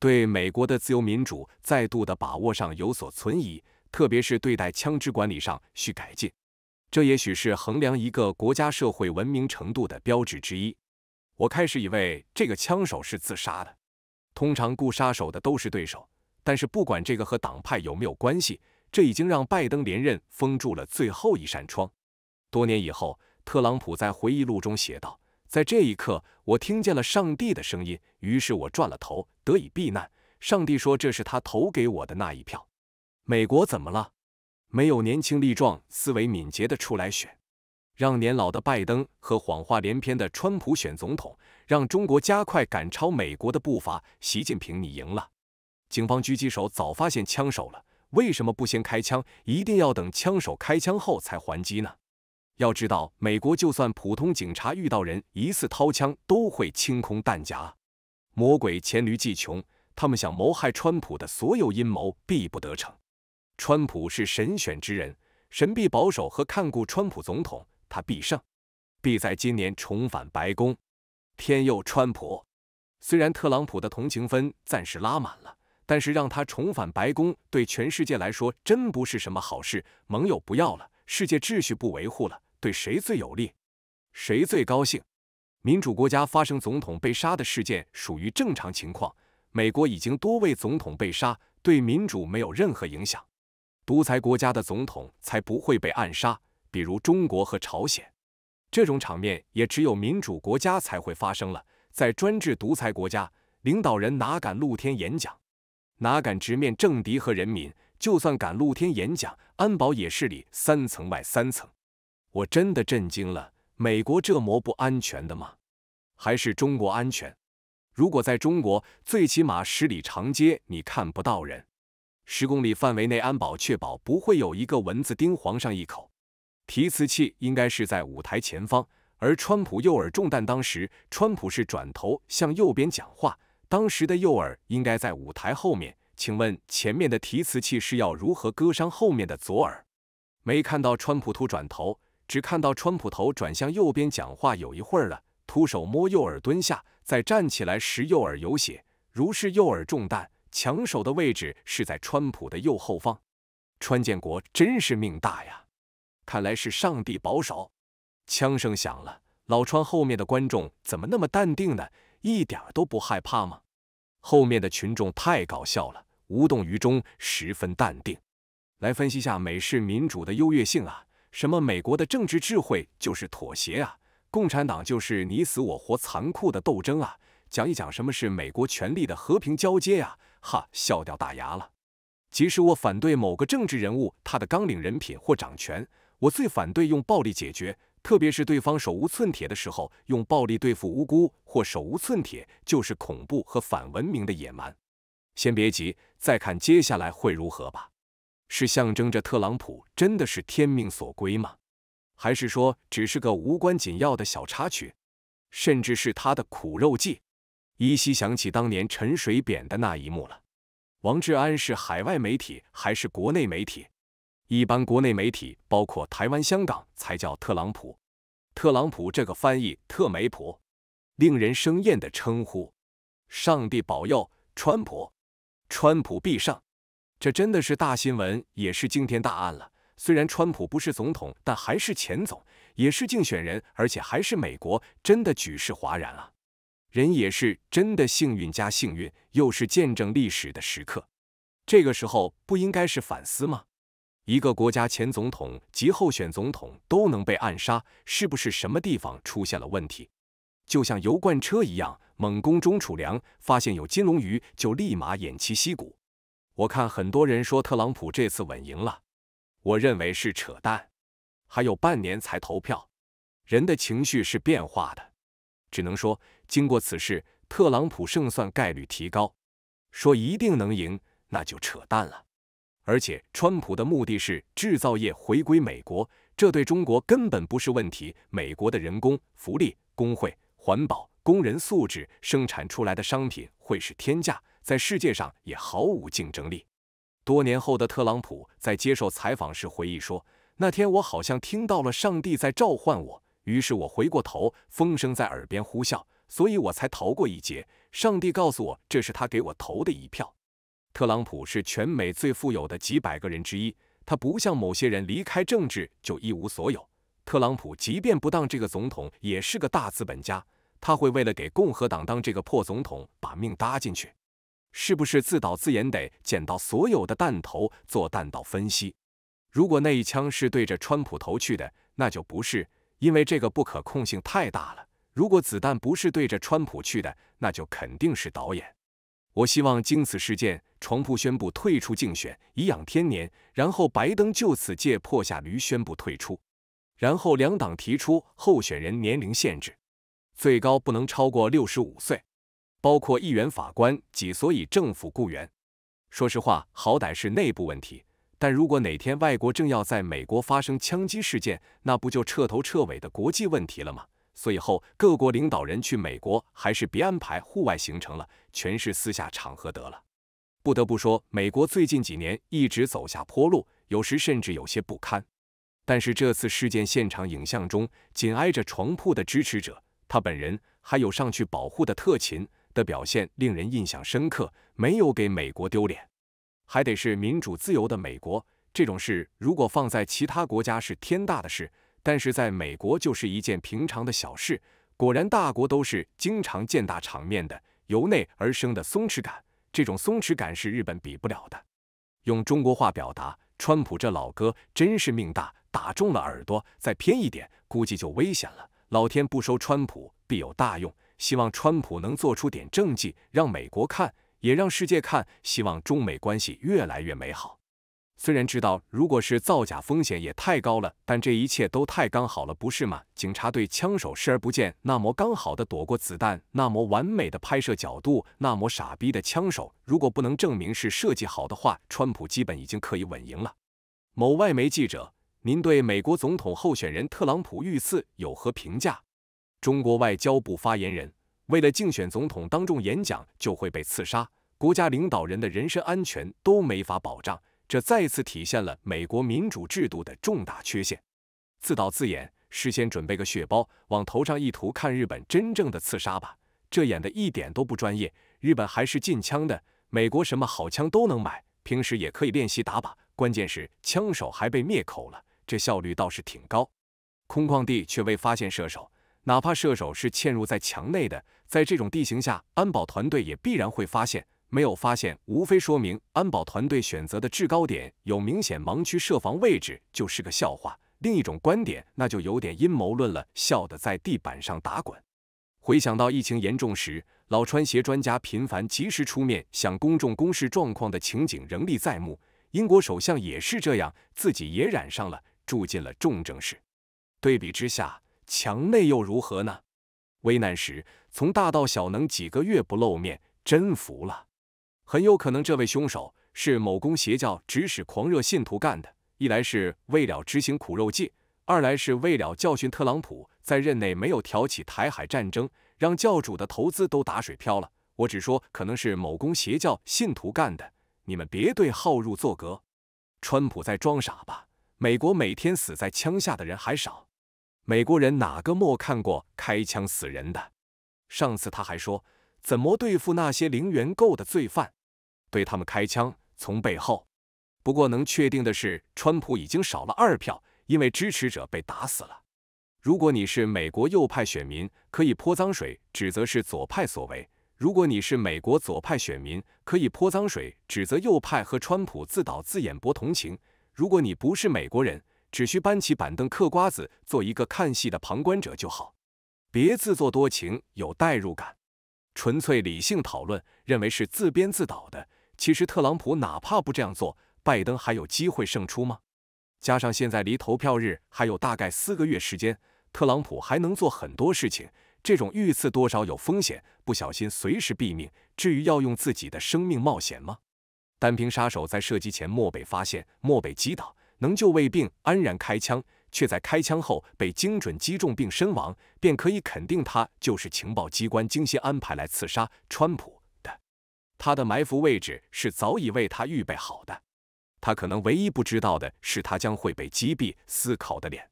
对美国的自由民主再度的把握上有所存疑，特别是对待枪支管理上需改进。这也许是衡量一个国家社会文明程度的标志之一。我开始以为这个枪手是自杀的，通常雇杀手的都是对手。但是不管这个和党派有没有关系，这已经让拜登连任封住了最后一扇窗。多年以后，特朗普在回忆录中写道：“在这一刻。”我听见了上帝的声音，于是我转了头，得以避难。上帝说：“这是他投给我的那一票。”美国怎么了？没有年轻力壮、思维敏捷的出来选，让年老的拜登和谎话连篇的川普选总统，让中国加快赶超美国的步伐。习近平，你赢了。警方狙击手早发现枪手了，为什么不先开枪？一定要等枪手开枪后才还击呢？要知道，美国就算普通警察遇到人一次掏枪，都会清空弹夹。魔鬼黔驴技穷，他们想谋害川普的所有阴谋必不得逞。川普是神选之人，神必保守和看顾川普总统，他必胜，必在今年重返白宫。天佑川普！虽然特朗普的同情分暂时拉满了，但是让他重返白宫对全世界来说真不是什么好事，盟友不要了，世界秩序不维护了。对谁最有利，谁最高兴？民主国家发生总统被杀的事件属于正常情况。美国已经多位总统被杀，对民主没有任何影响。独裁国家的总统才不会被暗杀，比如中国和朝鲜。这种场面也只有民主国家才会发生了。在专制独裁国家，领导人哪敢露天演讲？哪敢直面政敌和人民？就算敢露天演讲，安保也是里三层外三层。我真的震惊了，美国这么不安全的吗？还是中国安全？如果在中国，最起码十里长街你看不到人，十公里范围内安保确保不会有一个蚊子叮皇上一口。提词器应该是在舞台前方，而川普右耳中弹，当时川普是转头向右边讲话，当时的右耳应该在舞台后面。请问前面的提词器是要如何割伤后面的左耳？没看到川普突转头。只看到川普头转向右边讲话有一会儿了，徒手摸右耳蹲下，再站起来时右耳有血，如是右耳中弹，抢手的位置是在川普的右后方。川建国真是命大呀，看来是上帝保守。枪声响了，老川后面的观众怎么那么淡定呢？一点都不害怕吗？后面的群众太搞笑了，无动于衷，十分淡定。来分析下美式民主的优越性啊。什么美国的政治智慧就是妥协啊？共产党就是你死我活、残酷的斗争啊？讲一讲什么是美国权力的和平交接呀？哈，笑掉大牙了。即使我反对某个政治人物，他的纲领、人品或掌权，我最反对用暴力解决，特别是对方手无寸铁的时候，用暴力对付无辜或手无寸铁，就是恐怖和反文明的野蛮。先别急，再看接下来会如何吧。是象征着特朗普真的是天命所归吗？还是说只是个无关紧要的小插曲，甚至是他的苦肉计？依稀想起当年陈水扁的那一幕了。王志安是海外媒体还是国内媒体？一般国内媒体，包括台湾、香港，才叫特朗普。特朗普这个翻译特媒婆，令人生厌的称呼。上帝保佑川普，川普必胜。这真的是大新闻，也是惊天大案了。虽然川普不是总统，但还是前总，也是竞选人，而且还是美国，真的举世哗然啊！人也是真的幸运加幸运，又是见证历史的时刻。这个时候不应该是反思吗？一个国家前总统及候选总统都能被暗杀，是不是什么地方出现了问题？就像油罐车一样，猛攻中储粮，发现有金龙鱼就立马偃旗息鼓。我看很多人说特朗普这次稳赢了，我认为是扯淡。还有半年才投票，人的情绪是变化的，只能说经过此事，特朗普胜算概率提高。说一定能赢，那就扯淡了。而且，川普的目的是制造业回归美国，这对中国根本不是问题。美国的人工、福利、工会、环保、工人素质，生产出来的商品会是天价。在世界上也毫无竞争力。多年后的特朗普在接受采访时回忆说：“那天我好像听到了上帝在召唤我，于是我回过头，风声在耳边呼啸，所以我才逃过一劫。上帝告诉我，这是他给我投的一票。”特朗普是全美最富有的几百个人之一，他不像某些人离开政治就一无所有。特朗普即便不当这个总统，也是个大资本家，他会为了给共和党当这个破总统把命搭进去。是不是自导自演？得捡到所有的弹头做弹道分析。如果那一枪是对着川普头去的，那就不是，因为这个不可控性太大了。如果子弹不是对着川普去的，那就肯定是导演。我希望经此事件，床铺宣布退出竞选，颐养天年。然后白登就此借破下驴宣布退出。然后两党提出候选人年龄限制，最高不能超过六十五岁。包括议员、法官及所以政府雇员。说实话，好歹是内部问题。但如果哪天外国政要在美国发生枪击事件，那不就彻头彻尾的国际问题了吗？所以后各国领导人去美国还是别安排户外行程了，全是私下场合得了。不得不说，美国最近几年一直走下坡路，有时甚至有些不堪。但是这次事件现场影像中，紧挨着床铺的支持者，他本人还有上去保护的特勤。的表现令人印象深刻，没有给美国丢脸，还得是民主自由的美国。这种事如果放在其他国家是天大的事，但是在美国就是一件平常的小事。果然，大国都是经常见大场面的，由内而生的松弛感，这种松弛感是日本比不了的。用中国话表达，川普这老哥真是命大，打中了耳朵，再偏一点估计就危险了。老天不收川普，必有大用。希望川普能做出点政绩，让美国看，也让世界看。希望中美关系越来越美好。虽然知道如果是造假，风险也太高了，但这一切都太刚好了，不是吗？警察对枪手视而不见，那么刚好的躲过子弹，那么完美的拍摄角度，那么傻逼的枪手，如果不能证明是设计好的话，川普基本已经可以稳赢了。某外媒记者，您对美国总统候选人特朗普遇刺有何评价？中国外交部发言人为了竞选总统当众演讲就会被刺杀，国家领导人的人身安全都没法保障，这再次体现了美国民主制度的重大缺陷。自导自演，事先准备个血包往头上一涂，看日本真正的刺杀吧，这演的一点都不专业。日本还是禁枪的，美国什么好枪都能买，平时也可以练习打靶。关键是枪手还被灭口了，这效率倒是挺高。空旷地却未发现射手。哪怕射手是嵌入在墙内的，在这种地形下，安保团队也必然会发现。没有发现，无非说明安保团队选择的制高点有明显盲区，设防位置就是个笑话。另一种观点，那就有点阴谋论了，笑得在地板上打滚。回想到疫情严重时，老穿鞋专家频繁及时出面向公众公示状况的情景仍历历在目。英国首相也是这样，自己也染上了，住进了重症室。对比之下。墙内又如何呢？危难时从大到小能几个月不露面，真服了。很有可能这位凶手是某公邪教指使狂热信徒干的，一来是为了执行苦肉计，二来是为了教训特朗普在任内没有挑起台海战争，让教主的投资都打水漂了。我只说可能是某公邪教信徒干的，你们别对号入座。格，川普在装傻吧？美国每天死在枪下的人还少？美国人哪个没看过开枪死人的？上次他还说怎么对付那些零元购的罪犯，对他们开枪从背后。不过能确定的是，川普已经少了二票，因为支持者被打死了。如果你是美国右派选民，可以泼脏水指责是左派所为；如果你是美国左派选民，可以泼脏水指责右派和川普自导自演博同情；如果你不是美国人，只需搬起板凳嗑瓜子，做一个看戏的旁观者就好，别自作多情，有代入感，纯粹理性讨论。认为是自编自导的，其实特朗普哪怕不这样做，拜登还有机会胜出吗？加上现在离投票日还有大概四个月时间，特朗普还能做很多事情。这种遇刺多少有风险，不小心随时毙命。至于要用自己的生命冒险吗？单凭杀手在射击前莫被发现，莫被击倒。能救胃病安然开枪，却在开枪后被精准击中并身亡，便可以肯定他就是情报机关精心安排来刺杀川普的。他的埋伏位置是早已为他预备好的。他可能唯一不知道的是，他将会被击毙。思考的脸，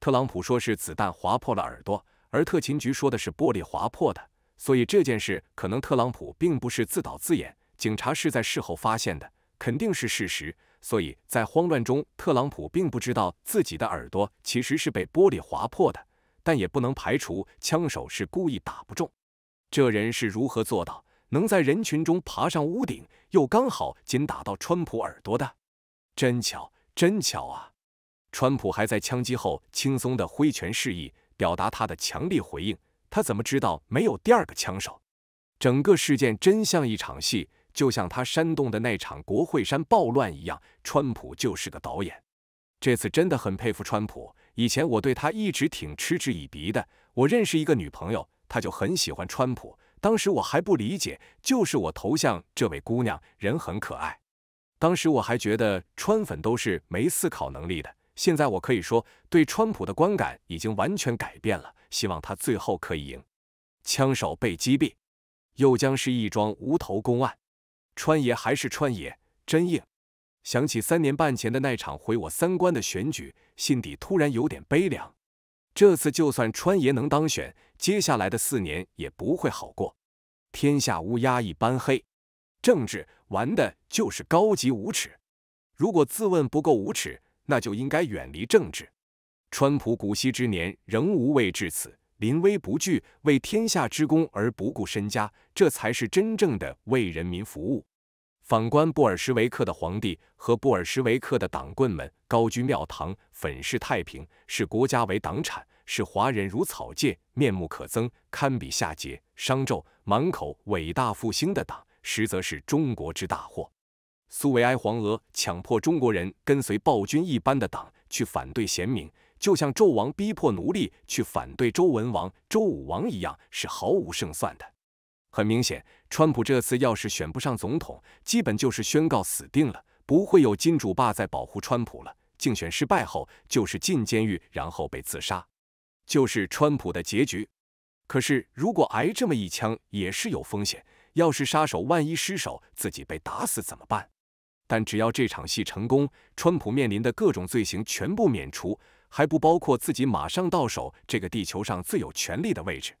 特朗普说是子弹划破了耳朵，而特勤局说的是玻璃划破的，所以这件事可能特朗普并不是自导自演，警察是在事后发现的，肯定是事实。所以在慌乱中，特朗普并不知道自己的耳朵其实是被玻璃划破的，但也不能排除枪手是故意打不中。这人是如何做到能在人群中爬上屋顶，又刚好仅打到川普耳朵的？真巧，真巧啊！川普还在枪击后轻松地挥拳示意，表达他的强力回应。他怎么知道没有第二个枪手？整个事件真像一场戏。就像他煽动的那场国会山暴乱一样，川普就是个导演。这次真的很佩服川普，以前我对他一直挺嗤之以鼻的。我认识一个女朋友，她就很喜欢川普。当时我还不理解，就是我头像这位姑娘人很可爱。当时我还觉得川粉都是没思考能力的。现在我可以说，对川普的观感已经完全改变了。希望他最后可以赢。枪手被击毙，又将是一桩无头公案。川爷还是川爷，真硬。想起三年半前的那场毁我三观的选举，心底突然有点悲凉。这次就算川爷能当选，接下来的四年也不会好过。天下乌鸦一般黑，政治玩的就是高级无耻。如果自问不够无耻，那就应该远离政治。川普古稀之年仍无畏至此。临危不惧，为天下之公而不顾身家，这才是真正的为人民服务。反观布尔什维克的皇帝和布尔什维克的党棍们，高居庙堂，粉饰太平，视国家为党产，视华人如草芥，面目可憎，堪比夏桀、商纣，满口伟大复兴的党，实则是中国之大祸。苏维埃皇俄强迫中国人跟随暴君一般的党去反对贤明。就像纣王逼迫奴隶去反对周文王、周武王一样，是毫无胜算的。很明显，川普这次要是选不上总统，基本就是宣告死定了。不会有金主爸在保护川普了。竞选失败后，就是进监狱，然后被自杀，就是川普的结局。可是，如果挨这么一枪，也是有风险。要是杀手万一失手，自己被打死怎么办？但只要这场戏成功，川普面临的各种罪行全部免除。还不包括自己马上到手这个地球上最有权力的位置，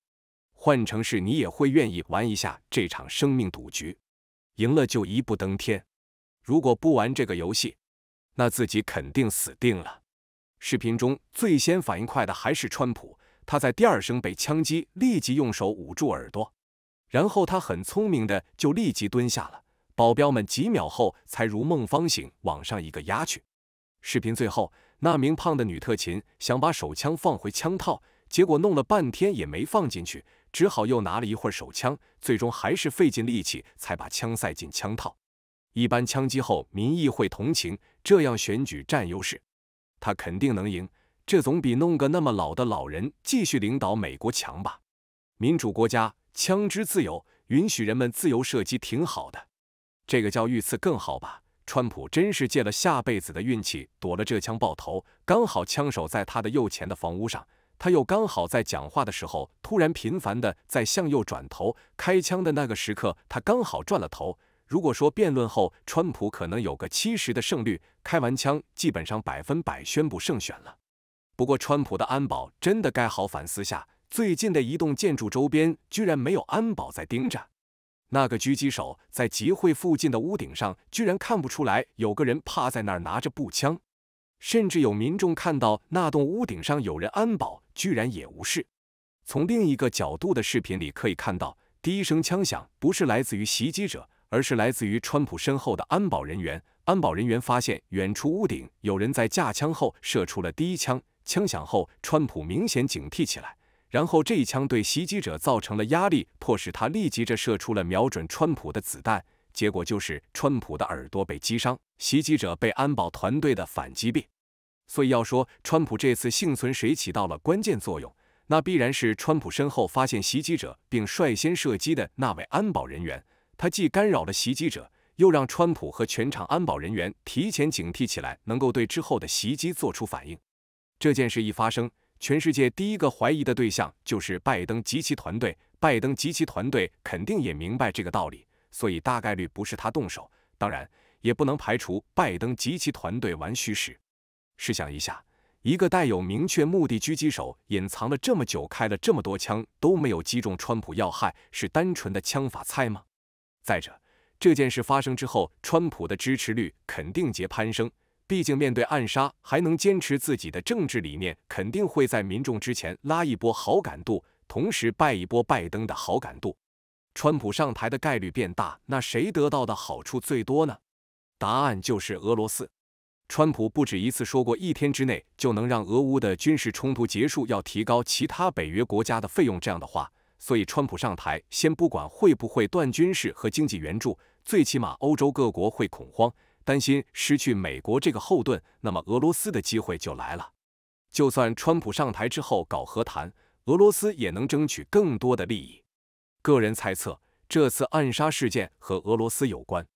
换成是你也会愿意玩一下这场生命赌局，赢了就一步登天。如果不玩这个游戏，那自己肯定死定了。视频中最先反应快的还是川普，他在第二声被枪击，立即用手捂住耳朵，然后他很聪明的就立即蹲下了。保镖们几秒后才如梦方醒，往上一个压去。视频最后，那名胖的女特勤想把手枪放回枪套，结果弄了半天也没放进去，只好又拿了一会儿手枪，最终还是费尽力气才把枪塞进枪套。一般枪击后，民意会同情，这样选举占优势，他肯定能赢。这总比弄个那么老的老人继续领导美国强吧？民主国家，枪支自由，允许人们自由射击，挺好的。这个叫遇刺更好吧？川普真是借了下辈子的运气，躲了这枪爆头。刚好枪手在他的右前的房屋上，他又刚好在讲话的时候突然频繁的在向右转头。开枪的那个时刻，他刚好转了头。如果说辩论后川普可能有个七十的胜率，开完枪基本上百分百宣布胜选了。不过川普的安保真的该好反思下，最近的一栋建筑周边居然没有安保在盯着。那个狙击手在集会附近的屋顶上，居然看不出来有个人趴在那儿拿着步枪。甚至有民众看到那栋屋顶上有人安保，居然也无视。从另一个角度的视频里可以看到，第一声枪响不是来自于袭击者，而是来自于川普身后的安保人员。安保人员发现远处屋顶有人在架枪后射出了第一枪。枪响后，川普明显警惕起来。然后这一枪对袭击者造成了压力，迫使他立即着射出了瞄准川普的子弹，结果就是川普的耳朵被击伤，袭击者被安保团队的反击毙。所以要说川普这次幸存谁起到了关键作用，那必然是川普身后发现袭击者并率先射击的那位安保人员。他既干扰了袭击者，又让川普和全场安保人员提前警惕起来，能够对之后的袭击做出反应。这件事一发生。全世界第一个怀疑的对象就是拜登及其团队。拜登及其团队肯定也明白这个道理，所以大概率不是他动手。当然，也不能排除拜登及其团队玩虚实。试想一下，一个带有明确目的狙击手隐藏了这么久，开了这么多枪都没有击中川普要害，是单纯的枪法菜吗？再者，这件事发生之后，川普的支持率肯定节攀升。毕竟面对暗杀还能坚持自己的政治理念，肯定会在民众之前拉一波好感度，同时败一波拜登的好感度。川普上台的概率变大，那谁得到的好处最多呢？答案就是俄罗斯。川普不止一次说过，一天之内就能让俄乌的军事冲突结束，要提高其他北约国家的费用。这样的话，所以川普上台，先不管会不会断军事和经济援助，最起码欧洲各国会恐慌。担心失去美国这个后盾，那么俄罗斯的机会就来了。就算川普上台之后搞和谈，俄罗斯也能争取更多的利益。个人猜测，这次暗杀事件和俄罗斯有关。